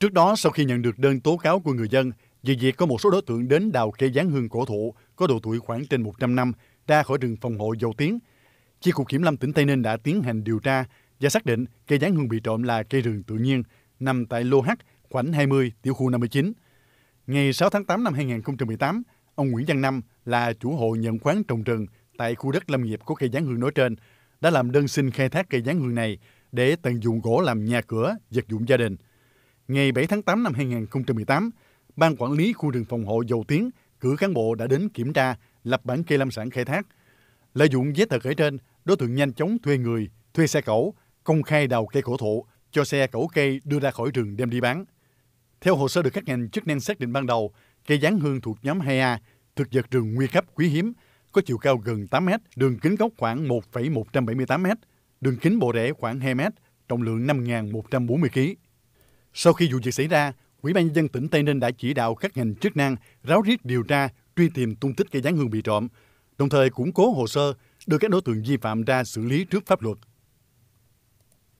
Trước đó, sau khi nhận được đơn tố cáo của người dân về việc có một số đối tượng đến đào cây giáng hương cổ thụ có độ tuổi khoảng trên 100 năm ra khỏi rừng phòng hộ dầu tiếng, Chi cục Kiểm lâm tỉnh Tây Ninh đã tiến hành điều tra và xác định cây giáng hương bị trộm là cây rừng tự nhiên nằm tại lô H khoảnh 20, tiểu khu 59. Ngày 6 tháng 8 năm 2018, ông Nguyễn Văn Năm là chủ hộ nhận khoán trồng rừng tại khu đất lâm nghiệp của cây giáng hương nói trên đã làm đơn xin khai thác cây giáng hương này để tận dụng gỗ làm nhà cửa, vật dụng gia đình. Ngày 7 tháng 8 năm 2018, Ban Quản lý Khu rừng phòng hộ Dầu Tiến cử cán bộ đã đến kiểm tra, lập bản kê lâm sản khai thác. Lợi dụng giấy tờ kể trên, đối tượng nhanh chóng thuê người, thuê xe cẩu, công khai đào cây cổ thụ, cho xe cẩu cây đưa ra khỏi rừng đem đi bán. Theo hồ sơ được các ngành chức năng xác định ban đầu, cây giáng hương thuộc nhóm 2A, thực vật rừng nguy cấp quý hiếm, có chiều cao gần 8 m, đường kính gốc khoảng 1,178 m, đường kính bộ rễ khoảng 2 m, trọng lượng 5.140 kg. Sau khi vụ việc xảy ra, Ủy ban nhân dân tỉnh Tây Ninh đã chỉ đạo các ngành chức năng ráo riết điều tra, truy tìm tung tích cây gián hương bị trộm, đồng thời củng cố hồ sơ, đưa các đối tượng vi phạm ra xử lý trước pháp luật.